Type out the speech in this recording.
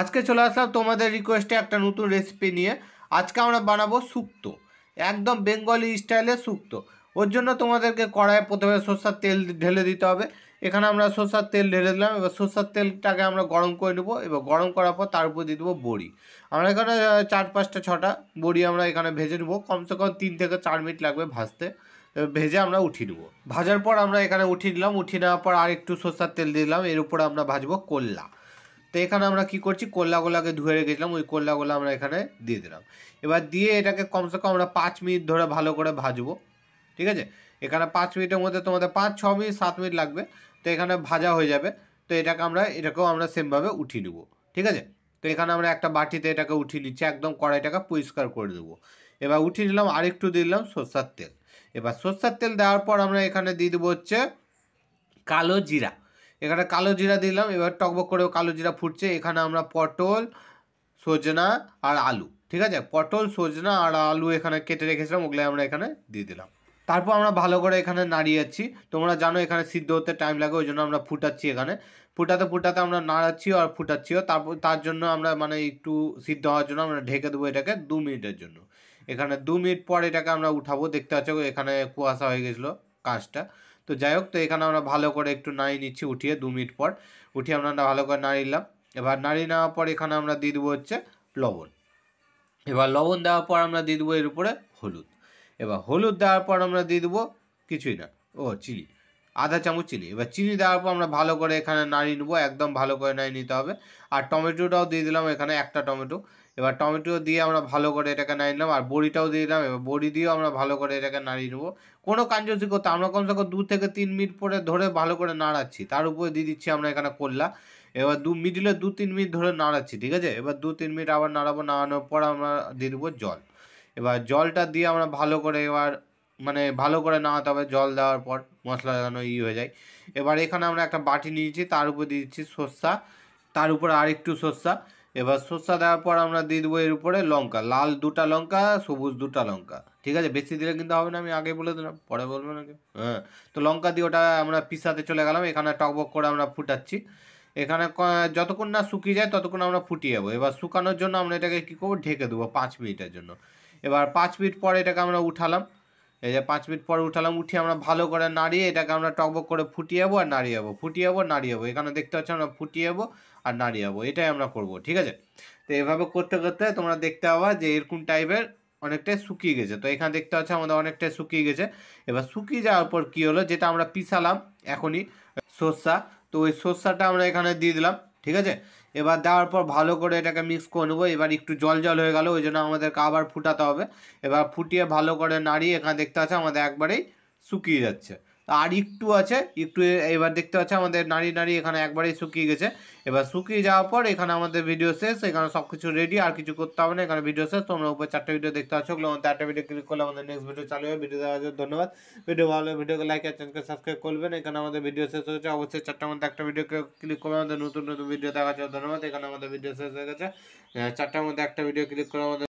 আজকে চলে আসলাম তোমাদের রিকোয়েস্টে একটা নতুন রেসিপি নিয়ে আজকে আমরা বানাবো শুক্ত একদম বেঙ্গলি স্টাইলে শুক্ত ওর জন্য তোমাদেরকে কড়াইয়ে প্রথমে সর্ষার তেল ঢেলে দিতে হবে এখানে আমরা সর্ষার তেল ঢেলে দিলাম এবার সর্ষার তেলটাকে আমরা গরম করে নেবো এবার গরম করার পর তার উপর দিয়ে দেবো বড়ি আমরা এখানে চার পাঁচটা ছটা বড়ি আমরা এখানে ভেজে নেবো কমসে কম তিন থেকে চার মিনিট লাগবে ভাজতে ভেজে আমরা উঠিয়ে নেবো ভাজার পর আমরা এখানে উঠিয়ে নিলাম উঠিয়ে নেওয়ার পর আর একটু সর্ষার তেল দিয়ে দিলাম এর উপরে আমরা ভাজবো কল্লা তো এখানে আমরা কি করছি কোল্লাগোলাকে ধুয়ে রেখেছিলাম ওই কোল্লাগোলা আমরা এখানে দিয়ে দিলাম এবার দিয়ে এটাকে কমসে কম আমরা পাঁচ মিনিট ধরে ভালো করে ভাজবো ঠিক আছে এখানে পাঁচ মিনিটের মধ্যে তোমাদের পাঁচ ছ মিনিট সাত মিনিট লাগবে তো এখানে ভাজা হয়ে যাবে তো এটাকে আমরা এটাকেও আমরা সেমভাবে উঠিয়ে নেবো ঠিক আছে তো এখানে আমরা একটা বাটিতে এটাকে উঠিয়ে নিচ্ছি একদম কড়াইটাকে পরিষ্কার করে দেবো এবার উঠিয়ে নিলাম আরেকটু দিলাম সর্ষার তেল এবার সর্ষার তেল দেওয়ার পর আমরা এখানে দিয়ে দেবো হচ্ছে কালো জিরা এখানে কালো জিরা দিলাম এবার টকবক করে কালো জিরা ফুটছে এখানে আমরা পটল সজনা আর আলু ঠিক আছে পটল সজনা আর আলু এখানে কেটে রেখেছিলাম ওগুলো আমরা এখানে দিয়ে দিলাম তারপর আমরা ভালো করে এখানে নাড়িয়েছি তোমরা জানো এখানে সিদ্ধ হতে টাইম লাগে ওই জন্য আমরা ফুটাচ্ছি এখানে ফুটাতে ফুটাতে আমরা নাড়াচ্ছিও আর ফুটাচ্ছিও তারপর তার জন্য আমরা মানে একটু সিদ্ধ হওয়ার জন্য আমরা ঢেকে দেবো এটাকে দু মিনিটের জন্য এখানে দু মিনিট পর এটাকে আমরা উঠাবো দেখতে পাচ্ছ এখানে কুয়াশা হয়ে গেছিলো কাজটা তো যাই হোক তো এখানে আমরা ভালো করে একটু নাড়িয়ে নিচ্ছি উঠিয়ে দু মিনিট পর উঠিয়ে আমরা ভালো করে নাড়ি নিলাম এবার নাড়িয়ে নেওয়ার পর এখানে আমরা দিয়ে দেবো হচ্ছে লবণ এবার লবণ দেওয়ার পর আমরা দিয়ে দেবো এর উপরে হলুদ এবার হলুদ দেওয়ার পর আমরা দিয়ে দেবো কিছুই না ও চিলি আধা চামচ চিনি এবার চিনি দেওয়ার পর আমরা ভালো করে এখানে নাড়িয়ে নেবো একদম ভালো করে নাড়িয়ে নিতে হবে আর টমেটোটাও দিয়ে দিলাম এখানে একটা টমেটো এবার টমেটো দিয়ে আমরা ভালো করে এটাকে নাড়িয়ে নিলাম আর বড়িটাও দিয়ে দিলাম এবার বড়ি দিয়েও আমরা ভালো করে এটাকে নাড়িয়ে নেবো কোনো কাঞ্জসি করতে আমরা কমসে কম দু থেকে তিন মিনিট পরে ধরে ভালো করে নাড়াচ্ছি তার উপরে দিয়ে দিচ্ছি আমরা এখানে করলা এবার দু মিডিলে দু তিন মিনিট ধরে নাড়াচ্ছি ঠিক আছে এবার দু তিন মিনিট আবার নাড়াবো নাড়ানোর পর আমরা দিয়ে দেবো জল এবার জলটা দিয়ে আমরা ভালো করে এবার মানে ভালো করে না হবে জল দেওয়ার পর মশলা যেন ই হয়ে যায় এবার এখানে আমরা একটা বাটি নিয়েছি তার উপর দিচ্ছি সর্ষা তার উপরে আরেকটু সর্ষা এবার সর্ষা দেওয়ার পর আমরা দিয়ে দেবো এর উপরে লঙ্কা লাল দুটা লঙ্কা সবুজ দুটা লঙ্কা ঠিক আছে বেশি দিলে কিন্তু হবে না আমি আগে বলে দিলাম পরে বলবো নাকি হ্যাঁ তো লঙ্কা দিয়ে ওটা আমরা পিসাতে চলে গেলাম এখানে টকবক করে আমরা ফুটাচ্ছি এখানে যতক্ষণ না শুকিয়ে যায় ততক্ষণ আমরা ফুটিয়ে যাবো এবার শুকানোর জন্য আমরা এটাকে কী করবো ঢেকে দেবো পাঁচ মিনিটের জন্য এবার পাঁচ মিনিট পরে এটাকে আমরা উঠালাম এই যে পাঁচ মিনিট পর উঠালাম উঠিয়ে আমরা ভালো করে নাড়িয়ে এটাকে আমরা টকবক করে ফুটিয়ে যাবো আর নাড়িয়ে যাবো ফুটিয়ে যাবো নাড়িয়ে যাবো এখানে দেখতে পাচ্ছি আমরা ফুটিয়ে যাবো আর নাড়িয়ে যাবো এটাই আমরা করব ঠিক আছে তো এভাবে করতে করতে তোমরা দেখতে পাবা যে এরকম টাইপের অনেকটাই শুকিয়ে গেছে তো এখানে দেখতে পাচ্ছি আমাদের অনেকটাই শুকিয়ে গেছে এবার শুকিয়ে যাওয়ার পর কী হলো যেটা আমরা পিসালাম এখনই সর্ষা তো ওই সর্ষাটা আমরা এখানে দিয়ে দিলাম ঠিক আছে এবার দেওয়ার পর ভালো করে এটাকে মিক্স করে নেবো এবার একটু জল জল হয়ে গেল ওই জন্য আমাদেরকে আবার ফুটাতে হবে এবার ফুটিয়ে ভালো করে নাড়িয়ে এখানে দেখতে আছে আমাদের একবারেই শুকিয়ে যাচ্ছে আর একটু আছে একটু এবার দেখতে পাচ্ছি আমাদের নারী নারী এখানে একবারেই শুকিয়ে গেছে এবার শুকিয়ে যাওয়ার পর এখানে আমাদের ভিডিও শেষ এখানে সব কিছু রেডি আর কিছু করতে হবে না এখানে ভিডিও শেষ তোমরা উপরে চারটে ভিডিও দেখতে পাচ্ছ ওগুলো আমাদের চারটে ভিডিও ক্লিক করলে আমাদের নেক্সট ভিডিও চালু হবে ভিডিও দেওয়ার জন্য ধন্যবাদ ভিডিও ভালো ভিডিওকে লাইক আর চ্যানেলকে সাবস্ক্রাইব করবেন এখানে আমাদের ভিডিও শেষ হয়েছে অবশ্যই চারটার মধ্যে একটা ভিডিও ক্লিক করবে আমাদের নতুন নতুন ভিডিও দেখার জন্য ধন্যবাদ এখানে আমাদের ভিডিও শেষ হয়ে গেছে চারটার মধ্যে একটা ভিডিও ক্লিক করে আমাদের